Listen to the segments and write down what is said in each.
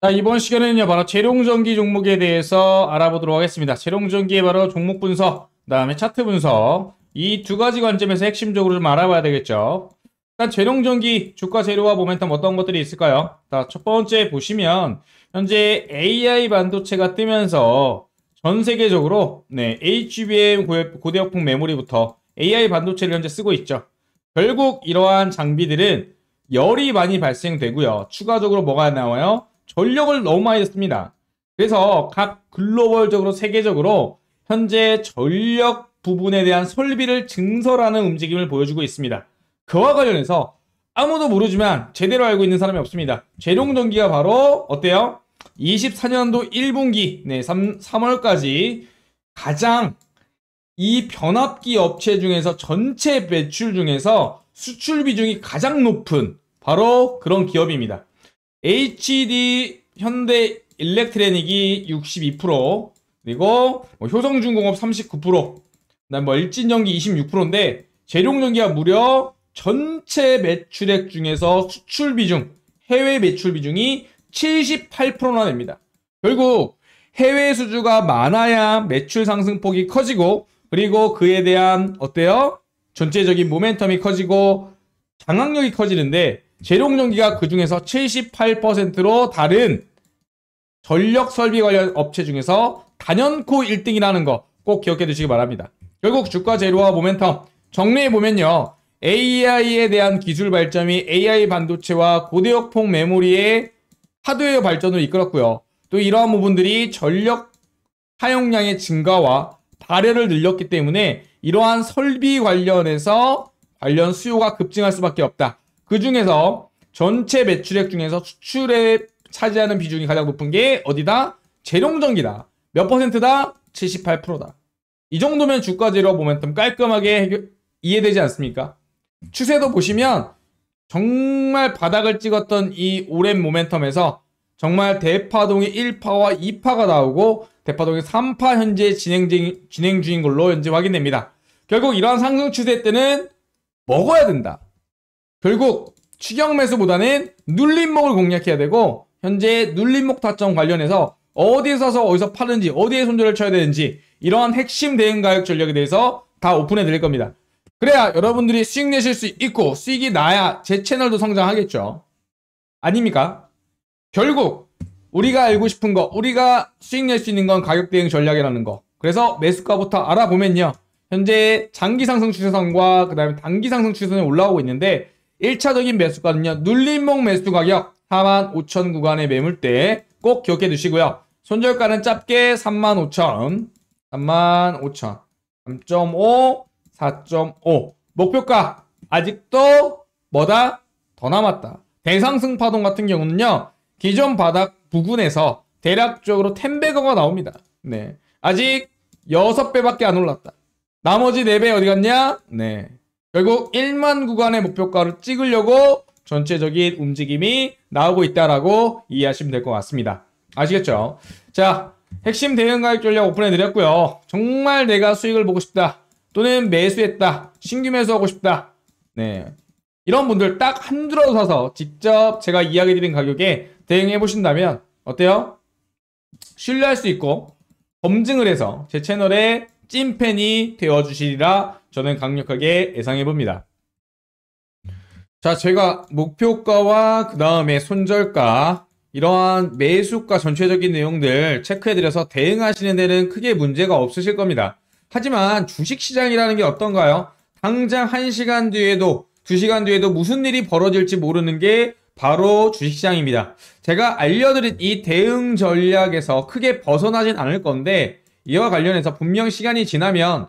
자, 이번 시간에는요, 바로 재롱전기 종목에 대해서 알아보도록 하겠습니다. 재롱전기의 바로 종목 분석, 그 다음에 차트 분석, 이 두 가지 관점에서 핵심적으로 좀 알아봐야 되겠죠. 일단 재롱전기 주가 재료와 모멘텀 어떤 것들이 있을까요? 자, 첫 번째 보시면, 현재 AI 반도체가 뜨면서 전 세계적으로, 네, HBM 고대역폭 메모리부터 AI 반도체를 현재 쓰고 있죠. 결국 이러한 장비들은 열이 많이 발생되고요. 추가적으로 뭐가 나와요? 전력을 너무 많이 썼습니다 그래서 각 글로벌적으로 세계적으로 현재 전력 부분에 대한 설비를 증설하는 움직임을 보여주고 있습니다. 그와 관련해서 아무도 모르지만 제대로 알고 있는 사람이 없습니다. 재룡전기가 바로 어때요? 24년도 1분기 네, 3, 3월까지 가장 이 변압기 업체 중에서 전체 배출 중에서 수출 비중이 가장 높은 바로 그런 기업입니다. HD 현대 일렉트레닉이 62% 그리고 뭐 효성중공업 39% 그다음 뭐 일진전기 26%인데 재룡전기가 무려 전체 매출액 중에서 수출 비중 해외 매출 비중이 78%나 됩니다. 결국 해외 수주가 많아야 매출 상승폭이 커지고 그리고 그에 대한 어때요? 전체적인 모멘텀이 커지고 장악력이 커지는데 재롱전기가 그중에서 78%로 다른 전력 설비 관련 업체 중에서 단연코 1등이라는 거 꼭 기억해 두시기 바랍니다. 결국 주가 재료와 모멘텀 정리해 보면요. AI에 대한 기술 발전이 AI 반도체와 고대역폭 메모리의 하드웨어 발전을 이끌었고요. 또 이러한 부분들이 전력 사용량의 증가와 발열을 늘렸기 때문에 이러한 설비 관련해서 관련 수요가 급증할 수밖에 없다. 그 중에서 전체 매출액 중에서 수출에 차지하는 비중이 가장 높은 게 어디다? 재룡전기다. 몇 퍼센트다? 78%다. 이 정도면 주가 제로 모멘텀 깔끔하게 해결, 이해되지 않습니까? 추세도 보시면 정말 바닥을 찍었던 이 오랜 모멘텀에서 정말 대파동의 1파와 2파가 나오고 대파동의 3파 현재 진행, 진행 중인 걸로 현재 확인됩니다. 결국 이러한 상승 추세 때는 먹어야 된다. 결국 추격 매수보다는 눌림목을 공략해야 되고 현재 눌림목 타점 관련해서 어디에 사서 어디서 파는지 어디에 손절을 쳐야 되는지 이러한 핵심 대응 가격 전략에 대해서 다 오픈해 드릴 겁니다. 그래야 여러분들이 수익 내실 수 있고 수익이 나야 제 채널도 성장하겠죠. 아닙니까? 결국 우리가 알고 싶은 거 우리가 수익 낼 수 있는 건 가격 대응 전략이라는 거 그래서 매수가부터 알아보면요. 현재 장기 상승 추세선과 그 다음에 단기 상승 추세선이 올라오고 있는데 1차적인 매수가는요. 눌림목 매수 가격 4만 5천 구간에매물때 꼭 기억해 두시고요. 손절가는 짧게 3만 5천, 3만 5천, 3.5, 4.5. 목표가 아직도 뭐다? 더 남았다. 대상승 파동 같은 경우는요. 기존 바닥 부근에서 대략적으로 1 0배가 나옵니다. 네. 아직 6배밖에 안 올랐다. 나머지 4배 어디 갔냐? 네. 결국 1만 구간의 목표가를 찍으려고 전체적인 움직임이 나오고 있다라고 이해하시면 될 것 같습니다. 아시겠죠? 자, 핵심 대응 가격 전략 오픈해드렸고요. 정말 내가 수익을 보고 싶다. 또는 매수했다. 신규 매수하고 싶다. 네. 이런 분들 딱 한줄로 서서 직접 제가 이야기 드린 가격에 대응해 보신다면 어때요? 신뢰할 수 있고 검증을 해서 제 채널의 찐팬이 되어주시리라 저는 강력하게 예상해 봅니다. 자, 제가 목표가와 그 다음에 손절가 이러한 매수가 전체적인 내용들 체크해드려서 대응하시는 데는 크게 문제가 없으실 겁니다. 하지만 주식시장이라는 게 어떤가요? 당장 1시간 뒤에도 2시간 뒤에도 무슨 일이 벌어질지 모르는 게 바로 주식시장입니다. 제가 알려드린 이 대응 전략에서 크게 벗어나진 않을 건데 이와 관련해서 분명 시간이 지나면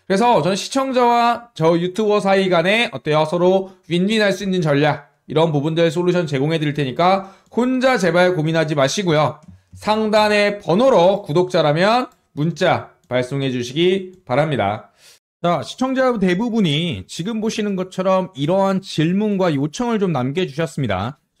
그래서 저는 시청자와 저 유튜버 사이 간에 어때요? 서로 윈윈할 수 있는 전략 이런 부분들 솔루션 제공해 드릴 테니까 혼자 제발 고민하지 마시고요. 상단의 번호로 구독자라면 문자 발송해 주시기 바랍니다. 자, 시청자 대부분이 지금 보시는 것처럼 이러한 질문과 요청을 좀 남겨주셨습니다.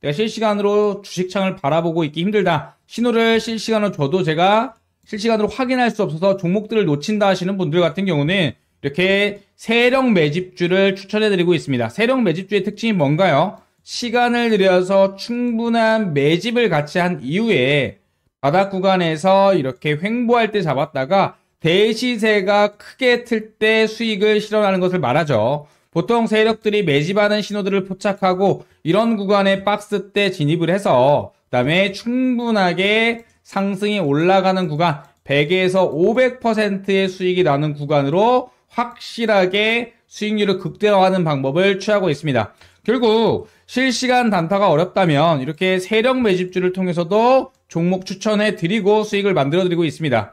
내가 실시간으로 주식창을 바라보고 있기 힘들다. 신호를 실시간으로 줘도 제가 실시간으로 확인할 수 없어서 종목들을 놓친다 하시는 분들 같은 경우는 이렇게 세력 매집주를 추천해드리고 있습니다. 세력 매집주의 특징이 뭔가요? 시간을 들여서 충분한 매집을 같이 한 이후에 바닥 구간에서 이렇게 횡보할 때 잡았다가 대시세가 크게 틀 때 수익을 실현하는 것을 말하죠. 보통 세력들이 매집하는 신호들을 포착하고 이런 구간에 박스 때 진입을 해서 그 다음에 충분하게 상승이 올라가는 구간 100에서 500%의 수익이 나는 구간으로 확실하게 수익률을 극대화하는 방법을 취하고 있습니다. 결국 실시간 단타가 어렵다면 이렇게 세력 매집주를 통해서도 종목 추천해 드리고 수익을 만들어 드리고 있습니다.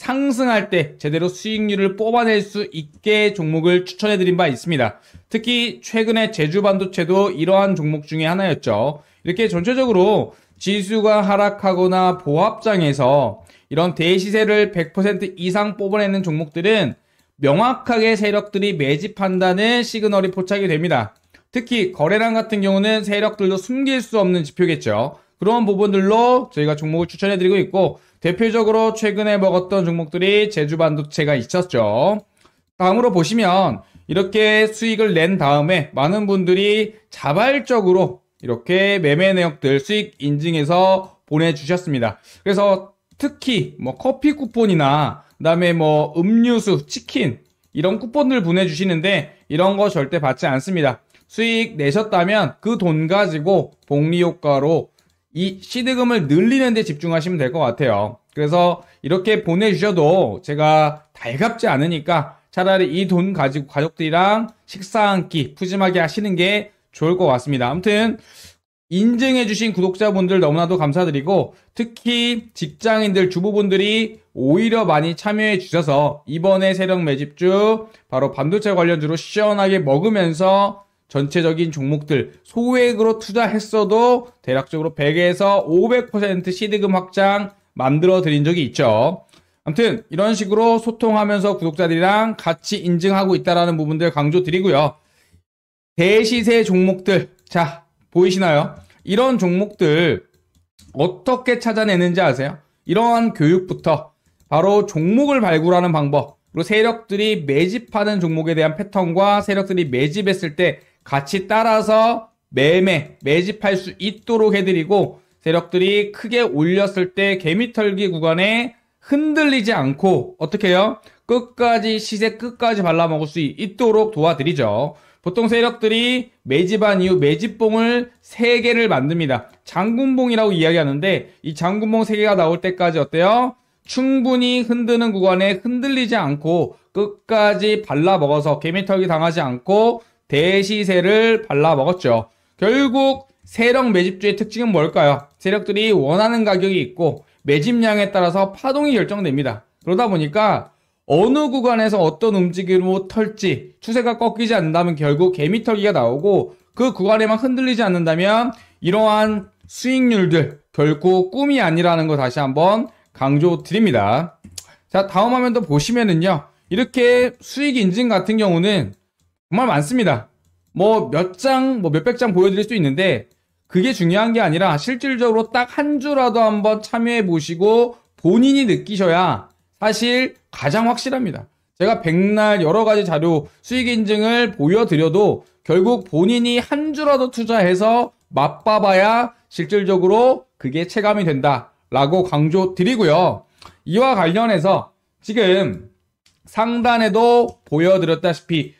상승할 때 제대로 수익률을 뽑아낼 수 있게 종목을 추천해드린 바 있습니다. 특히 최근에 제주 반도체도 이러한 종목 중에 하나였죠. 이렇게 전체적으로 지수가 하락하거나 보합장에서 이런 대시세를 100% 이상 뽑아내는 종목들은 명확하게 세력들이 매집한다는 시그널이 포착이 됩니다. 특히 거래량 같은 경우는 세력들도 숨길 수 없는 지표겠죠. 그런 부분들로 저희가 종목을 추천해드리고 있고 대표적으로 최근에 먹었던 종목들이 제주 반도체가 있었죠. 다음으로 보시면 이렇게 수익을 낸 다음에 많은 분들이 자발적으로 이렇게 매매 내역들 수익 인증해서 보내주셨습니다. 그래서 특히 뭐 커피 쿠폰이나 그다음에 뭐 음료수, 치킨 이런 쿠폰들 보내주시는데 이런 거 절대 받지 않습니다. 수익 내셨다면 그 돈 가지고 복리 효과로 이 시드금을 늘리는 데 집중하시면 될 것 같아요. 그래서 이렇게 보내주셔도 제가 달갑지 않으니까 차라리 이 돈 가지고 가족들이랑 식사 한 끼 푸짐하게 하시는 게 좋을 것 같습니다. 아무튼 인증해주신 구독자분들 너무나도 감사드리고 특히 직장인들 주부분들이 오히려 많이 참여해 주셔서 이번에 세력 매집주 바로 반도체 관련주로 시원하게 먹으면서 전체적인 종목들 소액으로 투자했어도 대략적으로 100에서 500% 시드금 확장 만들어 드린 적이 있죠. 아무튼 이런 식으로 소통하면서 구독자들이랑 같이 인증하고 있다라는 부분들 강조 드리고요. 대시세 종목들 자 보이시나요? 이런 종목들 어떻게 찾아내는지 아세요? 이러한 교육부터 바로 종목을 발굴하는 방법 그리고 세력들이 매집하는 종목에 대한 패턴과 세력들이 매집했을 때 같이 따라서 매매, 매집할 수 있도록 해드리고 세력들이 크게 올렸을 때 개미털기 구간에 흔들리지 않고 어떻게 해요? 끝까지 시세 끝까지 발라먹을 수 있도록 도와드리죠. 보통 세력들이 매집한 이후 매집봉을 3개를 만듭니다. 장군봉이라고 이야기하는데 이 장군봉 3개가 나올 때까지 어때요? 충분히 흔드는 구간에 흔들리지 않고 끝까지 발라먹어서 개미털기 당하지 않고 대시세를 발라먹었죠. 결국 세력 매집주의 특징은 뭘까요? 세력들이 원하는 가격이 있고 매집량에 따라서 파동이 결정됩니다. 그러다 보니까 어느 구간에서 어떤 움직임으로 털지 추세가 꺾이지 않는다면 결국 개미털기가 나오고 그 구간에만 흔들리지 않는다면 이러한 수익률들 결코 꿈이 아니라는 거 다시 한번 강조드립니다. 자 다음 화면도 보시면은요 이렇게 수익 인증 같은 경우는 정말 많습니다. 뭐 몇 장, 뭐 몇 백 장 보여드릴 수 있는데 그게 중요한 게 아니라 실질적으로 딱 한 주라도 한번 참여해 보시고 본인이 느끼셔야 사실 가장 확실합니다. 제가 백날 여러 가지 자료 수익 인증을 보여드려도 결국 본인이 한 주라도 투자해서 맛봐봐야 실질적으로 그게 체감이 된다라고 강조 드리고요. 이와 관련해서 지금 상단에도 보여드렸다시피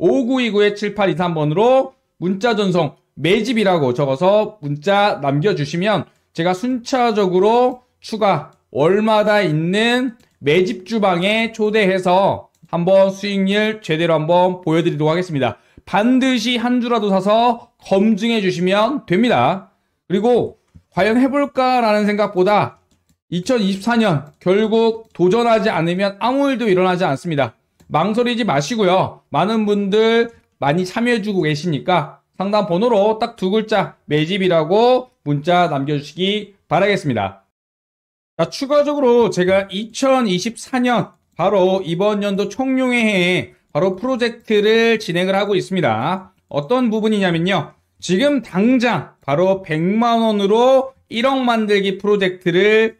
5929-7823번으로 문자 전송 매집이라고 적어서 문자 남겨주시면 제가 순차적으로 추가 월마다 있는 매집 주방에 초대해서 한번 수익률 제대로 한번 보여드리도록 하겠습니다. 반드시 한 주라도 사서 검증해 주시면 됩니다. 그리고 과연 해볼까라는 생각보다 2024년 결국 도전하지 않으면 아무 일도 일어나지 않습니다. 망설이지 마시고요. 많은 분들 많이 참여해주고 계시니까 상담 번호로 딱 두 글자 매집이라고 문자 남겨주시기 바라겠습니다. 자, 추가적으로 제가 2024년 바로 이번 연도 총룡해에 바로 프로젝트를 진행을 하고 있습니다. 어떤 부분이냐면요. 지금 당장 바로 100만원으로 1억 만들기 프로젝트를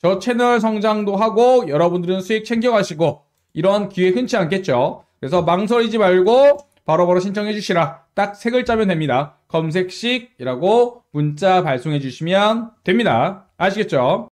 저 채널 성장도 하고 여러분들은 수익 챙겨가시고 이런 기회 흔치 않겠죠. 그래서 망설이지 말고 바로바로 신청해 주시라. 딱 세 글자면 됩니다. 검색식이라고 문자 발송해 주시면 됩니다. 아시겠죠?